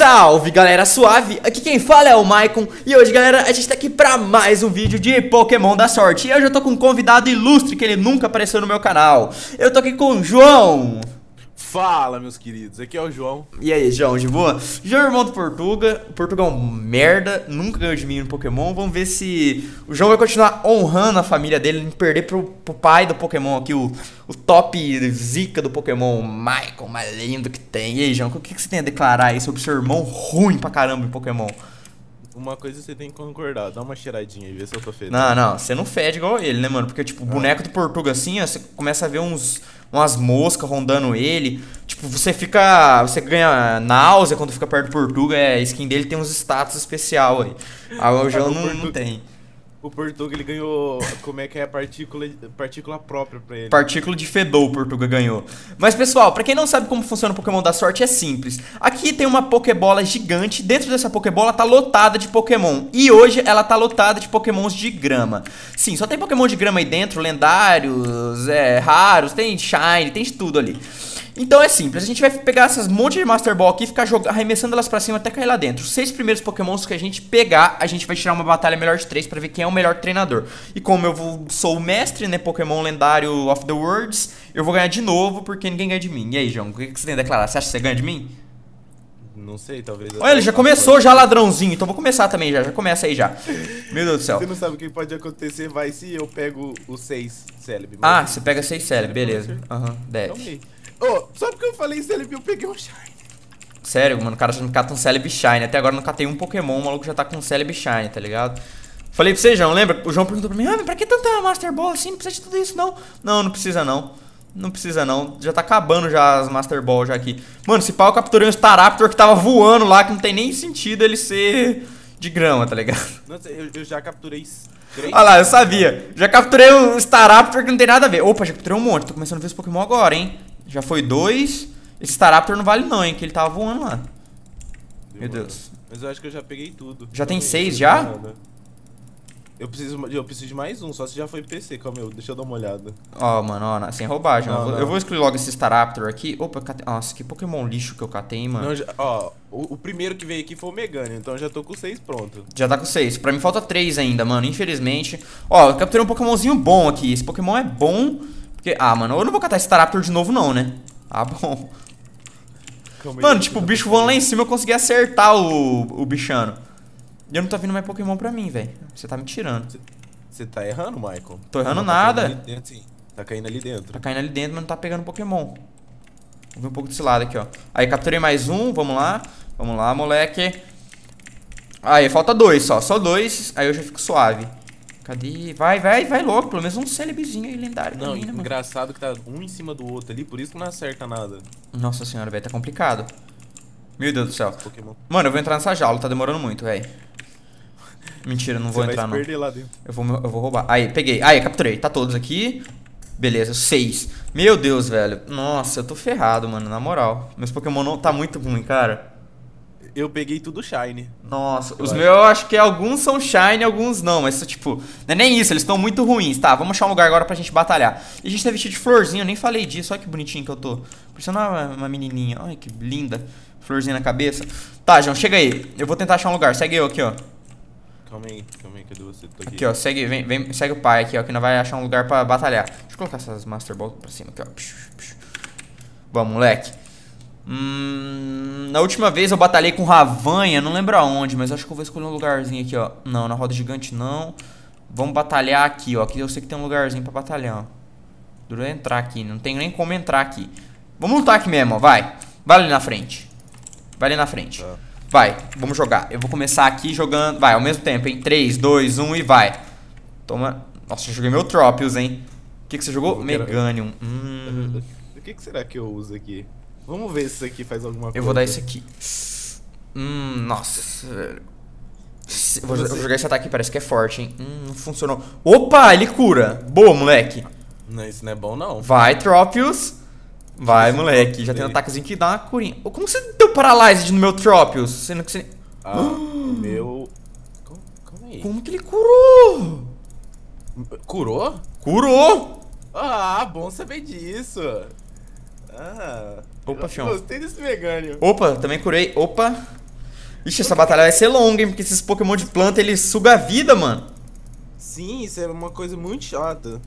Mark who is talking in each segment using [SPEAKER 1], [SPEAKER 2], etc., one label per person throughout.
[SPEAKER 1] Salve galera suave, aqui quem fala é o Maicon E hoje galera, a gente tá aqui pra mais um vídeo de Pokémon da Sorte E hoje eu tô com um convidado ilustre que ele nunca apareceu no meu canal Eu tô aqui com o João
[SPEAKER 2] Fala, meus queridos, aqui é o João. E aí, João, de boa?
[SPEAKER 1] João, irmão do Portuga. Portugal é um merda, nunca ganhou de mim no Pokémon. Vamos ver se o João vai continuar honrando a família dele, não perder pro, pro pai do Pokémon aqui, o, o top zica do Pokémon, o Michael, mais lindo que tem. E aí, João, o que, que você tem a declarar aí sobre seu irmão ruim pra caramba em Pokémon?
[SPEAKER 2] uma coisa você tem que concordar, dá uma cheiradinha e vê se eu tô fedendo. Não, não, você
[SPEAKER 1] não fede igual ele, né, mano? Porque, tipo, o boneco do Portuga assim, ó, você começa a ver uns, umas moscas rondando ele. Tipo, você fica. Você ganha náusea quando fica perto do Portuga. É, a skin dele tem uns status especial aí. A Gojão não, não tem.
[SPEAKER 2] O Portuga ele ganhou. Como é que é a partícula, partícula própria pra ele? Né? Partícula
[SPEAKER 1] de Fedor, o Portuga ganhou. Mas pessoal, para quem não sabe como funciona o Pokémon da Sorte, é simples. Aqui tem uma Pokébola gigante. Dentro dessa Pokébola tá lotada de Pokémon. E hoje ela tá lotada de Pokémons de grama. Sim, só tem Pokémon de grama aí dentro, lendários, é, raros, tem Shine, tem de tudo ali. Então é simples, a gente vai pegar essas montes de Master Ball aqui e ficar jogando, arremessando elas pra cima até cair lá dentro. Os seis primeiros pokémons que a gente pegar, a gente vai tirar uma batalha melhor de três pra ver quem é o melhor treinador. E como eu vou, sou o mestre, né, pokémon lendário of the worlds, eu vou ganhar de novo porque ninguém ganha de mim. E aí, João, o que você tem a declarar? Você acha que você ganha de mim?
[SPEAKER 2] Não sei, talvez.
[SPEAKER 1] Olha, ele já começou coisa. já ladrãozinho, então vou começar também já, já começa aí já. Meu Deus do céu. Você não
[SPEAKER 2] sabe o que pode acontecer, vai se eu pego o 6 célebre. Ah, você
[SPEAKER 1] pega 6 célebre, é, beleza. Aham, uhum, 10.
[SPEAKER 2] Então, oh, só porque eu falei Celebi, eu peguei um Shine.
[SPEAKER 1] Sério, mano, o cara já me cata um Celebi Shine. Até agora eu não catei um Pokémon, o maluco já tá com um Celebi Shine, tá ligado? Falei pra você, João, lembra? O João perguntou pra mim, ah, mas pra que tanta Master Ball assim? Não precisa de tudo isso, não. Não, não precisa, não. Não precisa, não. Já tá acabando já as Master Ball já aqui. Mano, esse pau eu capturei um Staraptor que tava voando lá, que não tem nem sentido ele ser de grama, tá ligado?
[SPEAKER 2] Nossa, eu, eu já capturei Três? Olha lá, eu
[SPEAKER 1] sabia. Já capturei um Staraptor que não tem nada a ver. Opa, já capturei um monte. Tô começando a ver os Pokémon agora, hein? Já foi dois. Esse Staraptor não vale não, hein? Que ele tava voando lá. Meu Deus.
[SPEAKER 2] Mas eu acho que eu já peguei tudo. Já tem seis já? Eu preciso, eu preciso de mais um, só se já foi PC, calma aí, deixa eu dar uma olhada.
[SPEAKER 1] Ó, oh, mano, ó, sem roubagem. Não, eu, vou, eu, vou, excluir logo esse Staraptor aqui. Opa, eu cate... Nossa, que Pokémon lixo que eu catei, mano. Não, já,
[SPEAKER 2] ó, o, o, primeiro que veio aqui foi o Megane, então eu já tô com seis pronto. Já
[SPEAKER 1] tá com seis. Pra mim falta três ainda, mano, infelizmente. Ó, eu capturei um Pokémonzinho bom aqui. Esse Pokémon é bom. Porque, ah, mano, eu não vou catar esse Staraptor de novo não, né? Ah, bom.
[SPEAKER 2] Mano, tipo, o bicho voando lá
[SPEAKER 1] em cima, eu consegui acertar o, o bichano. E eu não tô vindo mais Pokémon pra mim, velho. Você tá me tirando. Você tá
[SPEAKER 2] errando, Michael?
[SPEAKER 1] Tô errando não, nada. Tá caindo, dentro, tá caindo ali dentro. Tá caindo ali dentro, mas não tá pegando Pokémon. Vou ver um pouco desse lado aqui, ó. Aí, capturei mais um, vamos lá. Vamos lá, moleque. Aí, falta dois só, só dois. Aí eu já fico suave. Cadê?
[SPEAKER 2] Vai, vai, vai logo. Pelo menos um celebzinho aí lendário. Não, mim, né, engraçado que tá um em cima do outro ali, por isso que não acerta nada.
[SPEAKER 1] Nossa senhora, velho, tá complicado. Meu Deus do céu. Mano, eu vou entrar nessa jaula, tá demorando muito, velho. Mentira, não Você vou entrar não. Eu vou, eu vou roubar. Aí, peguei. Aí, capturei. Tá todos aqui. Beleza, seis. Meu Deus, velho. Nossa, eu tô ferrado, mano, na moral. Meus Pokémon não tá muito ruim, cara
[SPEAKER 2] eu peguei tudo Shine. Nossa, eu os meus
[SPEAKER 1] eu acho que alguns são Shine, alguns não. Mas, tipo, não é nem isso, eles estão muito ruins. Tá, vamos achar um lugar agora pra gente batalhar. E a gente tá vestido de florzinha, eu nem falei disso. Olha que bonitinho que eu tô. Parecendo uma, uma menininha. Olha que linda. Florzinha na cabeça. Tá, João, chega aí. Eu vou tentar achar um lugar. Segue eu aqui, ó.
[SPEAKER 2] Calma aí, calma aí, cadê você? Aqui. aqui. ó,
[SPEAKER 1] segue, vem, vem, segue o pai aqui, ó, que não vai achar um lugar pra batalhar. Deixa eu colocar essas Master Bolt pra cima aqui, ó. Vamos, moleque. Hum, na última vez eu batalhei com Ravanha, não lembro aonde, mas acho que eu vou escolher um lugarzinho aqui, ó. Não, na roda gigante não. Vamos batalhar aqui, ó. Aqui eu sei que tem um lugarzinho pra batalhar, ó. Duro entrar aqui, não tem nem como entrar aqui. Vamos lutar aqui mesmo, ó, vai. Vai ali na frente. Vai ali na frente. Tá. Vai, vamos jogar. Eu vou começar aqui jogando. Vai, ao mesmo tempo, hein? 3, 2, 1 e vai. Toma. Nossa, eu joguei meu Tropius, hein? O que, que você jogou? Meganium.
[SPEAKER 2] Hum. O que, que será que eu uso aqui? Vamos ver se isso aqui faz alguma coisa. Eu vou dar esse aqui. Hum,
[SPEAKER 1] nossa. Vou, vou jogar esse ataque, parece que é forte, hein? Hum, não funcionou. Opa, ele cura. Boa, moleque.
[SPEAKER 2] Não, isso não é bom, não. Vai,
[SPEAKER 1] Tropius. Vai, moleque. Já tem um ataquezinho que dá uma curinha. Como você deu Paralyzed no meu Tropius? Sendo que
[SPEAKER 2] você... Ah, meu... Como, como, é como que ele curou? Curou? Curou! Ah, bom saber disso. Ah.
[SPEAKER 1] Opa, fião. Gostei
[SPEAKER 2] desse vegano.
[SPEAKER 1] Opa, também curei. Opa. Ixi, essa batalha vai ser longa, hein? Porque esses Pokémon de planta, eles sugam a vida, mano.
[SPEAKER 2] Sim, isso é uma coisa muito chata.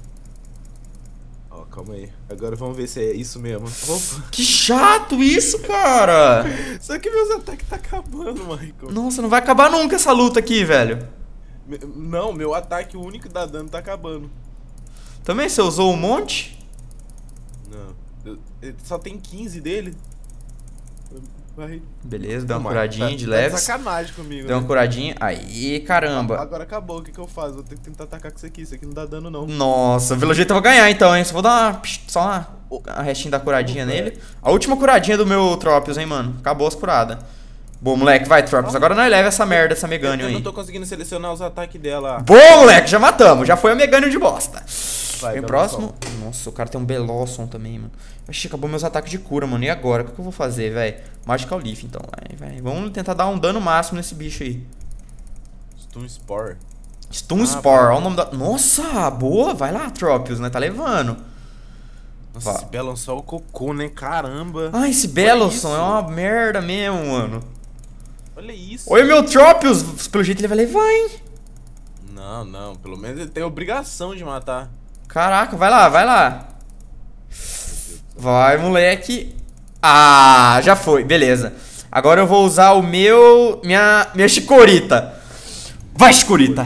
[SPEAKER 2] Ó, oh, calma aí. Agora vamos ver se é isso mesmo. Opa. Que chato isso, cara! Só que meus ataques tá acabando, Michael.
[SPEAKER 1] Nossa, não vai acabar nunca essa luta aqui, velho.
[SPEAKER 2] Não, meu ataque único da dano tá acabando.
[SPEAKER 1] Também você usou um monte?
[SPEAKER 2] Só tem 15 dele.
[SPEAKER 1] Beleza, dá uma curadinha tá, de leve. Tá sacanagem comigo. Dá uma né? curadinha. Aí, caramba.
[SPEAKER 2] Agora acabou, o que, que eu faço? Vou ter que tentar atacar com isso aqui. Isso aqui não dá dano, não. Nossa, pelo jeito então eu vou ganhar
[SPEAKER 1] então, hein? Só vou dar uma. Só uma, a restinha da curadinha nele. A última curadinha do meu Tropius, hein, mano? Acabou as curadas. Boa, moleque, vai, Tropius. Agora não leve essa merda, essa Meganium aí. Eu não tô
[SPEAKER 2] conseguindo selecionar os ataques dela. Boa, moleque,
[SPEAKER 1] já matamos. Já foi a Meganium de bosta. Vai, Bem próximo. Nossa, o cara tem um Belosson também, mano. Achei acabou meus ataques de cura, mano. E agora? O que, eu vou fazer, velho? Magical Leaf, então. Vai, vai. Vamos tentar dar um
[SPEAKER 2] dano máximo nesse bicho aí. Stun Spore. Stun ah, Spore. Olha o nome
[SPEAKER 1] da. Nossa, boa. Vai lá, Tropius, né? Tá levando.
[SPEAKER 2] Nossa, Vá. esse Belosson é o cocô, né? Caramba. Ah, esse Belosson é uma merda mesmo, mano. Olha isso. Olha
[SPEAKER 1] meu Tropius. Pelo jeito ele vai levar, hein?
[SPEAKER 2] Não, não. Pelo menos ele tem obrigação de matar.
[SPEAKER 1] Caraca, vai lá, vai lá. Vai, moleque. Ah, já foi, beleza. Agora eu vou usar o meu. Minha. Minha chicorita. Vai, chicorita.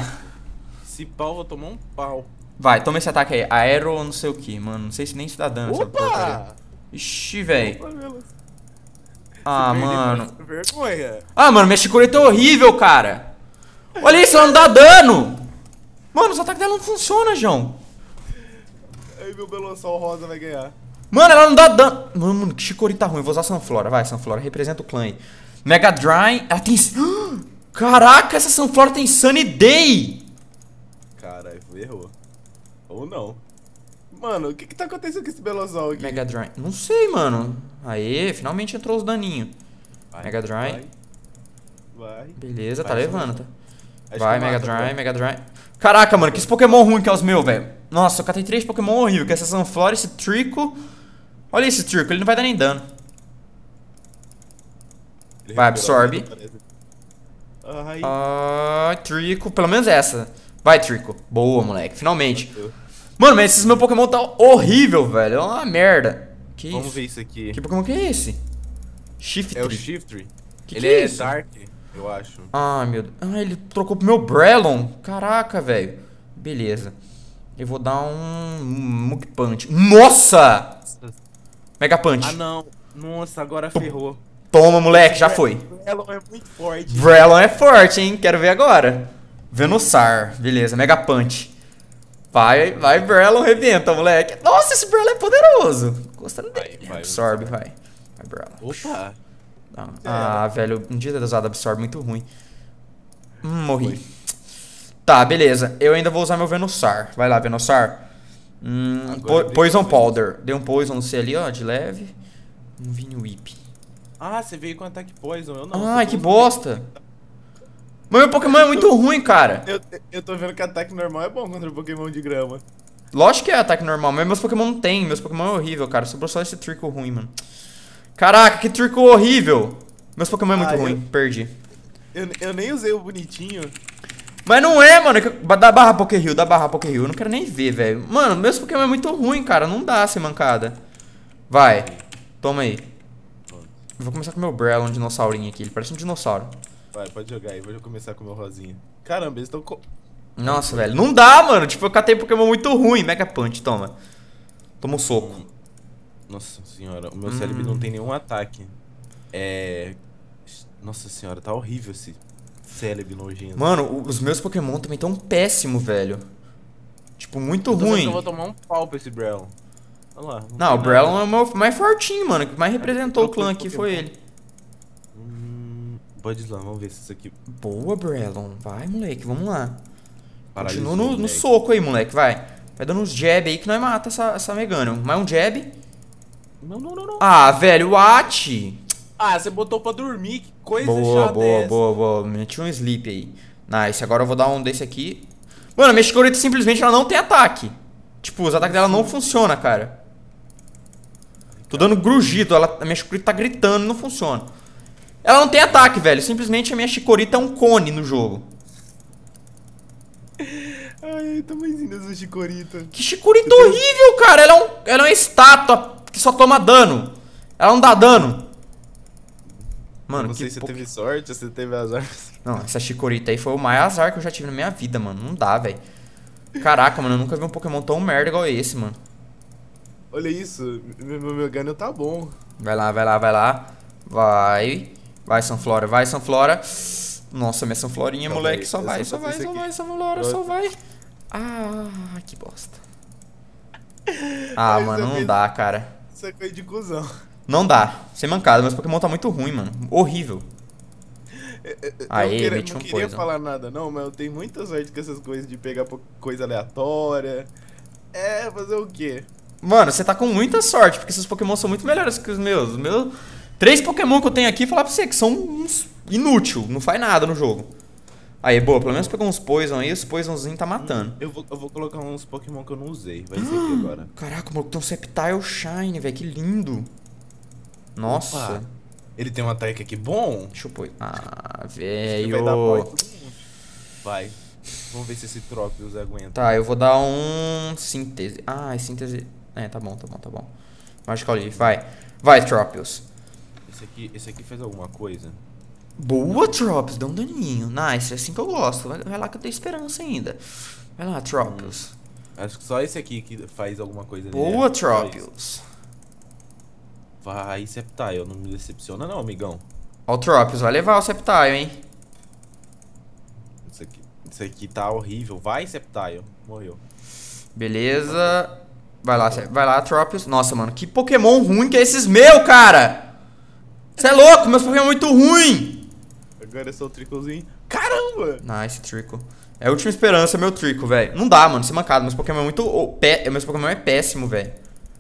[SPEAKER 2] Se pau, vou tomar um pau.
[SPEAKER 1] Vai, toma esse ataque aí. Aero não sei o que, mano. Não sei se nem se dá dano. Opa! Ixi, véi. Ah, mano.
[SPEAKER 2] Vergonha. Ah, mano, minha
[SPEAKER 1] chicorita é horrível, cara. Olha isso, ela não dá dano. Mano, os ataques dela não funcionam, João.
[SPEAKER 2] Aí meu Belossauro rosa vai ganhar.
[SPEAKER 1] Mano, ela não dá dano. Mano, que Chicori tá ruim. Vou usar Sanflora. Vai, Sanflora. Representa o clã aí. Mega Dry. Ela tem... Caraca, essa Sanflora tem Sunny Day.
[SPEAKER 2] Caralho, errou. Ou não. Mano, o que que tá acontecendo com esse Belosol aqui? Mega Dry. Não
[SPEAKER 1] sei, mano. Aê, finalmente entrou os daninhos. Mega Dry. Vai. vai. Beleza, vai, tá levando, tá?
[SPEAKER 2] Vai, tá? Mega Dry,
[SPEAKER 1] Mega Dry. Caraca, mano, que esse Pokémon ruim que é os meus, velho. Nossa, eu catei três Pokémon horrível, que é essa Sunflora, esse Trico. Olha esse Trico, ele não vai dar nem dano. Ele vai, absorve. Ah, Trico, pelo menos essa. Vai, Trico. Boa, moleque, finalmente. Mano, mas esse meu Pokémon tá horrível, velho. É uma merda.
[SPEAKER 2] Que Vamos isso? ver isso aqui. Que Pokémon que é
[SPEAKER 1] esse? Shiftry. É o Shiftry. Que ele que é, é Dark, eu acho. Ah, meu Deus. Ah, ele trocou pro meu Brelon. Caraca, velho. Beleza. E vou dar um... Muk Punch. Nossa! Mega Punch. Ah,
[SPEAKER 2] não. Nossa, agora ferrou.
[SPEAKER 1] Toma, moleque, já foi.
[SPEAKER 2] Vrelon é muito forte.
[SPEAKER 1] Vrelon é forte, hein? Quero ver agora. Venussar. Beleza, Mega Punch. Vai, vai, Brelon, rebenta, moleque. Nossa, esse Brelon é poderoso. Gostando dele. Vai, vai, absorbe, vai. Vai, Brelon. Opa. Ah, é. velho, um dia ter usado absorve, muito ruim. Hum, morri. Foi. Tá, beleza. Eu ainda vou usar meu Venusaur. Vai lá, Venusaur. Hum, po poison Powder. Dei um Poison no C ali, ó, de leve. Um Vinho Whip.
[SPEAKER 2] Ah, você veio com ataque Poison. Eu não. Ai, que
[SPEAKER 1] bosta. Mas meu Pokémon é muito ruim, cara.
[SPEAKER 2] Eu, eu tô vendo que ataque normal é bom contra Pokémon de grama.
[SPEAKER 1] Lógico que é ataque normal, mas meus Pokémon não tem. Meus Pokémon é horrível, cara. Sobrou só esse Trico ruim, mano. Caraca, que Trico horrível. Meus Pokémon é muito ah, ruim. Eu... Perdi.
[SPEAKER 2] Eu, eu nem usei o bonitinho.
[SPEAKER 1] Mas não é, mano. Da barra Poké Rio, da barra Poké Rio. Eu não quero nem ver, velho. Mano, meus Pokémon é muito ruim, cara. Não dá sem mancada. Vai. Toma aí. Vou começar com o meu Brell, um dinossaurinho aqui. Ele parece um dinossauro.
[SPEAKER 2] Vai, pode jogar aí. Vou começar com o meu rosinha. Caramba, eles estão... com.
[SPEAKER 1] Nossa, velho. Não dá, mano. Tipo, eu catei Pokémon muito ruim. Mega Punch, toma. Toma um soco.
[SPEAKER 2] Nossa senhora. O meu hum. cérebro não tem nenhum ataque. É... Nossa senhora, tá horrível esse Célebre nojento.
[SPEAKER 1] Mano, os meus Pokémon também estão péssimo, velho. Tipo, muito eu ruim. Eu vou
[SPEAKER 2] tomar um pau pra esse Brelon. Olha lá. Não, não o Brellon é o meu, mais
[SPEAKER 1] fortinho, mano. Que mais representou o clã aqui foi ele.
[SPEAKER 2] Hum, lá, vamos ver se isso aqui. Boa, Brelon. Vai, moleque, vamos lá. Paralisou, Continua no, no,
[SPEAKER 1] soco aí, moleque, vai. Vai dando uns jab aí que nós mata essa, essa Megano. Mais um jab. Não, não, não, não. Ah, velho, o
[SPEAKER 2] ah, você botou pra dormir, que coisa boa, chata. Boa, boa, é
[SPEAKER 1] boa, boa. Meti um sleep aí. Nice, agora eu vou dar um desse aqui. Mano, a minha simplesmente ela não tem ataque. Tipo, os ataques dela não funcionam, cara. Tô dando grugido, ela, a minha chicorita tá gritando e não funciona. Ela não tem ataque, velho. Simplesmente a minha chicorita é um cone no jogo.
[SPEAKER 2] Ai, tão mais linda essa chicorita.
[SPEAKER 1] Que chicorita horrível, cara. Ela é, um, ela é uma estátua que só toma dano. Ela não dá dano.
[SPEAKER 2] Mano, não sei se po... teve sorte, se teve azar.
[SPEAKER 1] Não, essa chicorita aí foi o maior azar que eu já tive na minha vida, mano. Não dá, velho. Caraca, mano, eu nunca vi um Pokémon tão merda igual esse, mano.
[SPEAKER 2] Olha isso, meu, meu ganho tá bom.
[SPEAKER 1] Vai lá, vai lá, vai lá. Vai. Vai, Sanflora, vai, Sanflora. Nossa, minha Sanflorinha, Calma moleque, aí. só, vai só, vai, só vai,
[SPEAKER 2] só vai, só vai, Ah, que bosta. Ah, mano, é não
[SPEAKER 1] dá, cara.
[SPEAKER 2] Isso é coisa de cuzão.
[SPEAKER 1] Não dá. Sem mancada. Meus Pokémon tá muito ruim, mano. Horrível.
[SPEAKER 2] Eu Aê, queira, não um queria poison. falar nada, não, mas eu tenho muita sorte com essas coisas de pegar coisa aleatória. É, fazer o quê?
[SPEAKER 1] Mano, você tá com muita sorte, porque seus Pokémon são muito melhores que os meus. Os meus. Três Pokémon que eu tenho aqui, falar pra você que são uns inútil, não faz nada no jogo. Aí, boa, pelo menos pegou uns Poison aí, os Poisonzinho tá matando. Eu vou, eu vou colocar
[SPEAKER 2] uns Pokémon que eu não usei, vai ser aqui
[SPEAKER 1] agora. Caraca, maluco tem um Sceptile Shine, velho, que lindo.
[SPEAKER 2] Nossa. Opa, ele tem um ataque aqui bom. Deixa eu pôr. Ah, velho. Vai dar Vai. Vamos ver se esse Tropius aguenta. Tá, eu vou
[SPEAKER 1] dar um síntese. Ah, é síntese. É, tá bom, tá bom, tá bom. Magical Leaf, vai.
[SPEAKER 2] Vai, Tropius. Esse aqui, esse aqui fez alguma coisa?
[SPEAKER 1] Boa, Tropius, dá um daninho. Nice, é assim que eu gosto. Vai, vai, lá que eu tenho esperança ainda. Vai lá, Tropius.
[SPEAKER 2] Hum, acho que só esse aqui que faz alguma coisa. Boa, né? Tropius. Vai, Sceptile. Não me decepciona não, amigão.
[SPEAKER 1] Ó o Tropius, vai levar
[SPEAKER 2] o Sceptile, hein? Isso aqui, isso aqui tá horrível. Vai, Sceptile. Morreu.
[SPEAKER 1] Beleza. Vai lá, vai lá, Tropius. Nossa, mano, que Pokémon ruim que é esses meu, cara! Você é louco, meus Pokémon é muito ruim!
[SPEAKER 2] Agora é só o Tricklezinho. Caramba!
[SPEAKER 1] Nice, Trico. É a última esperança, meu Trico, velho. Não dá, mano, ser mancado. Meus Pokémon é muito. pé, meus Pokémon é péssimo, velho.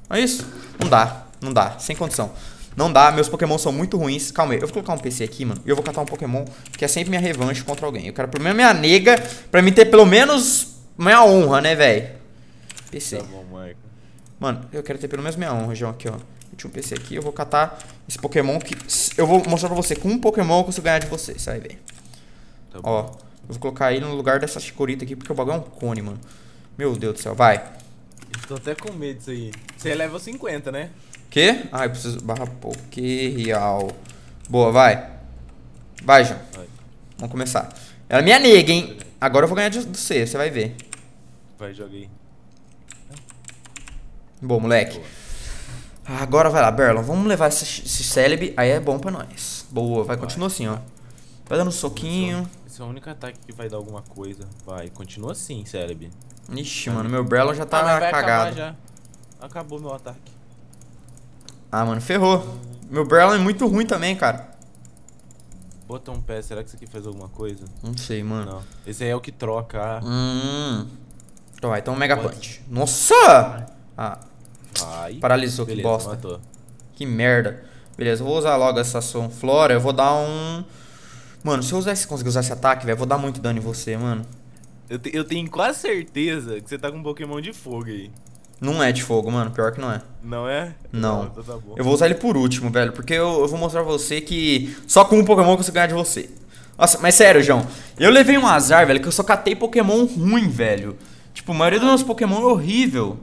[SPEAKER 1] É isso. Não dá. Não dá, sem condição. Não dá, meus Pokémon são muito ruins. Calma aí, eu vou colocar um PC aqui, mano. E eu vou catar um Pokémon que é sempre minha revanche contra alguém. Eu quero pelo menos minha nega pra mim ter pelo menos minha honra, né, velho? PC. Tá bom, mano, eu quero ter pelo menos minha honra, João, aqui, ó. Eu um PC aqui, eu vou catar esse Pokémon que... Eu vou mostrar pra você, com um Pokémon eu consigo ganhar de você. Sai, ver Tá ó, eu vou colocar ele no lugar dessa chicorita aqui, porque o bagulho é um cone, mano. Meu Deus do céu, vai.
[SPEAKER 2] Eu tô até com medo disso aí. Você é level 50, né?
[SPEAKER 1] Que? Ah, eu preciso... Barra real. Boa, vai. Vai, João. Vai. Vamos começar. Ela é minha nega, hein? Agora eu vou ganhar do C, você vai ver. Vai, joguei. Bom, moleque. Boa. Agora vai lá, Berlon. Vamos levar esse, esse aí é bom pra nós. Boa, vai, vai. continua assim, ó. Vai dando um é soquinho.
[SPEAKER 2] Esse é o único ataque que vai dar alguma coisa. Vai, continua assim, celebi. Ixi, mano, meu Berlon já tá ah, cagado. Já. Acabou meu ataque.
[SPEAKER 1] Ah, mano, ferrou. Meu barrel é muito ruim também, cara.
[SPEAKER 2] Bota um pé, será que isso aqui faz alguma coisa? Não sei, mano. Não. Esse aí é o que troca. Ah.
[SPEAKER 1] Hum. Então vai, então um Mega Punch. Nossa! Ah. Vai. Paralisou, Beleza, que bosta. Matou. Que merda. Beleza, vou usar logo essa
[SPEAKER 2] Sonflora. Eu vou
[SPEAKER 1] dar um. Mano, se eu usar esse, conseguir usar esse ataque, velho, vou dar muito dano em você, mano.
[SPEAKER 2] Eu, te, eu tenho quase certeza que você tá com um Pokémon de fogo aí. Não é de
[SPEAKER 1] fogo, mano. Pior que não é.
[SPEAKER 2] Não é? Não. não tá eu vou usar ele
[SPEAKER 1] por último, velho. Porque eu, eu, vou mostrar pra você que só com um Pokémon eu consigo ganhar de você. Nossa, mas sério, João. Eu levei um azar, velho, que eu só catei Pokémon ruim, velho. Tipo, a maioria dos meus Pokémon é horrível.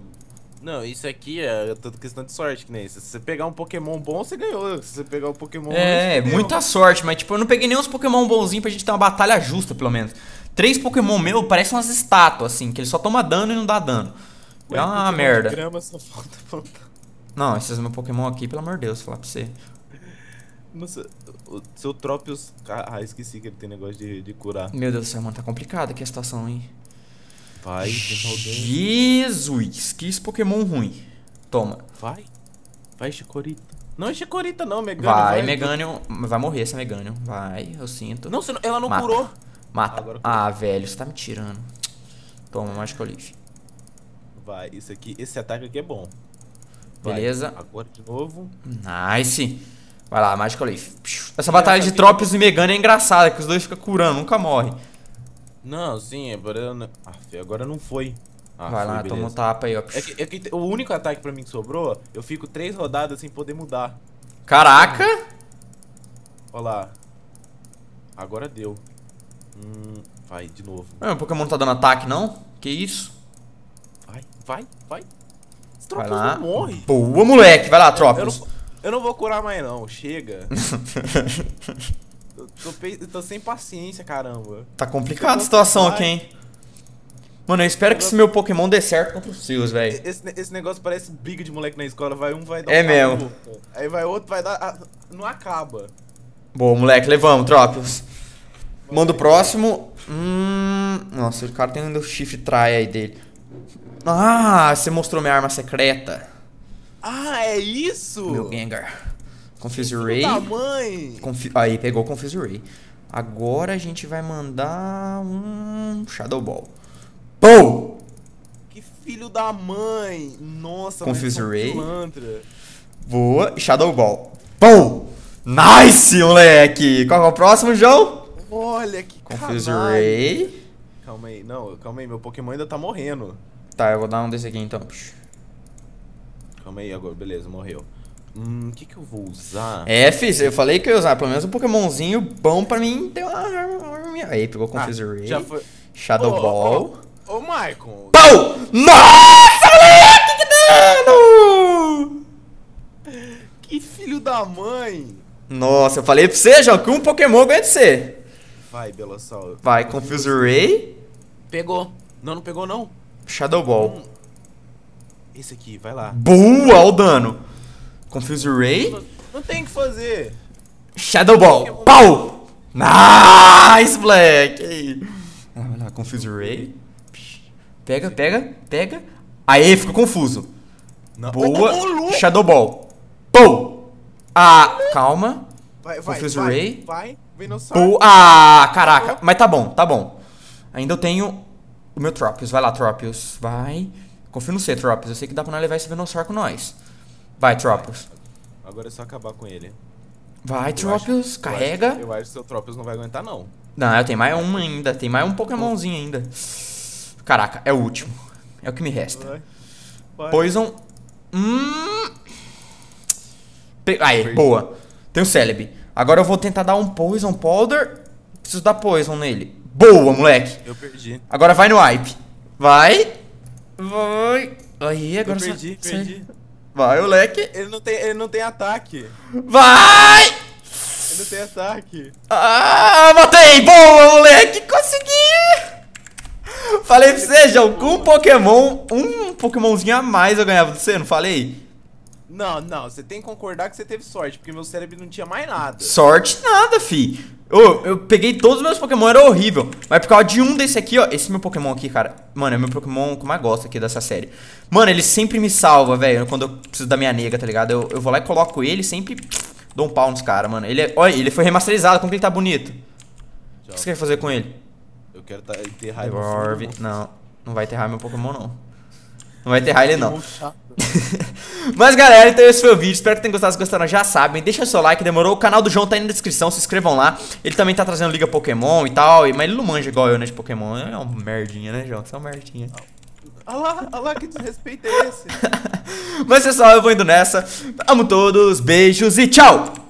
[SPEAKER 2] Não, isso aqui é tudo questão de sorte, que nem isso. Se você pegar um Pokémon bom, você ganhou. Se você pegar um Pokémon É, ruim, muita
[SPEAKER 1] sorte, mas tipo, eu não peguei nem uns Pokémon bonzinhos pra gente ter uma batalha justa, pelo menos. Três Pokémon meu parecem umas estátuas, assim, que ele só toma dano e
[SPEAKER 2] não dá dano. É uma ah, merda. Grama, só falta
[SPEAKER 1] Não, esses meus Pokémon aqui, pelo amor de Deus, falar pra você.
[SPEAKER 2] Nossa, o seu Tropius. Ah, esqueci que ele tem negócio de, de curar. Meu Deus do céu, mano, tá complicada aqui
[SPEAKER 1] a situação, hein?
[SPEAKER 2] Vai, Jesus,
[SPEAKER 1] que isso, Pokémon ruim.
[SPEAKER 2] Toma. Vai. Vai, Chicorita. Não é Chicorita, não, Meganium. Vai, vai
[SPEAKER 1] Vai morrer essa Meganium. Vai, eu sinto. Não, ela não Mata. curou.
[SPEAKER 2] Mata. Ah, ah, velho, você tá
[SPEAKER 1] me tirando. Toma, Magic Olive.
[SPEAKER 2] Vai, isso aqui, esse ataque aqui é bom. Vai, Beleza. Agora de novo.
[SPEAKER 1] Nice. Vai lá, Magical Leaf. Essa batalha de Tropius e Megana é engraçada, que os dois ficam curando, nunca morre.
[SPEAKER 2] Não, sim, agora, ah, agora não foi. Ah, Vai lá, toma um tapa aí, ó. É que, é que, o único ataque pra mim que sobrou, eu fico três rodadas sem poder mudar. Caraca! Olha lá. Agora deu. Hum, vai, de novo. o Pokémon não tá dando ataque, não? Que isso? Vai, vai, vai. Esse Vai lá. não morre. Boa, moleque. Vai lá, Eu Tropos. eu não vou curar mais, não. Chega. eu tô, eu tô sem paciência, caramba. Tá complicada a situação aqui, hein?
[SPEAKER 1] Mano, eu espero que esse meu Pokémon dê certo contra os seus, velho.
[SPEAKER 2] Esse, esse negócio parece briga de moleque na escola. Vai um, vai dar É um mesmo. Aí vai outro, vai dar... não acaba.
[SPEAKER 1] Boa, moleque. Levamos, Tropos. Manda o próximo. Hum... Nossa, o cara tem ainda o chifre trai aí dele. Ah, você mostrou minha arma secreta.
[SPEAKER 2] Ah, é isso? Meu
[SPEAKER 1] Gengar. Confuse Ray. Da
[SPEAKER 2] mãe.
[SPEAKER 1] Confi Aí, pegou o Confuse Ray. Agora a gente vai mandar um Shadow Ball. Pou! Que filho da mãe! Nossa, Confuse Ray. Pilantra. Boa, Shadow Ball. Pou!
[SPEAKER 2] Nice,
[SPEAKER 1] moleque! Qual é o próximo, João?
[SPEAKER 2] Olha que Confuse canalha. Ray. Calma aí, não, calma aí, meu Pokémon ainda tá morrendo.
[SPEAKER 1] Tá, eu vou dar um desse aqui então.
[SPEAKER 2] Calma aí, agora, beleza, morreu. Hum, o que que eu vou usar? É,
[SPEAKER 1] fiz, eu falei que eu ia usar pelo menos um Pokémonzinho bom pra mim ter
[SPEAKER 2] uma arma. Aí, pegou com ah, Ray, já foi... Shadow oh, Ball. Ô, oh, oh, Michael! Pau!
[SPEAKER 1] Nossa, moleque, que
[SPEAKER 2] dano! Que filho da mãe!
[SPEAKER 1] Nossa, eu falei pra você, João, que um Pokémon ganha de você.
[SPEAKER 2] Vai, Belossauro. Vai, Confuse Ray. Pegou. Não, não pegou, não.
[SPEAKER 1] Shadow Ball. Hum.
[SPEAKER 2] Esse aqui, vai lá. Boa,
[SPEAKER 1] o dano. Confuse Ray.
[SPEAKER 2] Não, tem o que fazer.
[SPEAKER 1] Shadow Ball. Pau! Nice, Black! Ah, vai lá, Confuse Ray. Pega, pega, pega. Aí fica confuso. Não. Boa, Shadow Ball. Pou! Ah, calma. Vai, vai, Confuse vai, Ray.
[SPEAKER 2] Vai, vai. Boa. Ah,
[SPEAKER 1] caraca. Mas tá bom, tá bom. Ainda eu tenho o meu Tropius. Vai lá, Tropius. Vai. Confio no C, Tropius. Eu sei que dá pra nós levar esse Venossauro com nós. Vai, Tropius.
[SPEAKER 2] Agora é só acabar com ele.
[SPEAKER 1] Vai, eu Tropius. Acho, carrega. Eu
[SPEAKER 2] acho, eu acho que seu Tropius não vai aguentar, não.
[SPEAKER 1] Não, eu tenho mais um ainda. Tem mais um Pokémonzinho ainda. Caraca, é o último. É o que me resta. Vai. Vai. Poison. Hum. Pe... Aí, boa. Tem o Celebi. Agora eu vou tentar dar um Poison Powder. Preciso dar Poison nele. Boa, moleque. Eu perdi. Agora vai no hype. Vai.
[SPEAKER 2] Vai.
[SPEAKER 1] Aí, agora eu perdi, perdi. Vai, moleque.
[SPEAKER 2] Ele não tem, ele não tem ataque. Vai! Ele não tem ataque. Ah, matei! Boa, moleque! Consegui! Falei pra você,
[SPEAKER 1] João, com um Pokémon, um Pokémonzinho a mais eu ganhava do você, não falei?
[SPEAKER 2] Não, não, você tem que concordar que você teve sorte, porque meu cérebro não tinha mais nada.
[SPEAKER 1] Sorte nada, fi. Eu, eu peguei todos os meus Pokémon, era horrível. Mas por causa de um desse aqui, ó. Esse meu Pokémon aqui, cara. Mano, é meu Pokémon que eu mais gosto aqui dessa série. Mano, ele sempre me salva, velho. Quando eu preciso da minha nega, tá ligado? Eu, eu vou lá e coloco ele sempre dou um pau nos caras, mano. Ele é, Olha, ele foi remasterizado, como que ele tá bonito. Tchau. O que você quer fazer com ele? Eu quero enterrar tá, ele. Não, não vai enterrar meu Pokémon, não. Não vai ter Riley, não. Mas galera, então esse foi o vídeo. Espero que tenham gostado. Se gostaram, já sabem. Deixa seu like, demorou. O canal do João tá aí na descrição, se inscrevam lá. Ele também tá trazendo Liga Pokémon e tal. Mas ele não manja igual eu, né? De Pokémon. É um merdinha, né, João? Você é um merdinha.
[SPEAKER 2] Olha ah lá, olha ah lá que desrespeito é esse.
[SPEAKER 1] Mas pessoal, eu vou indo nessa. Amo todos, beijos e tchau!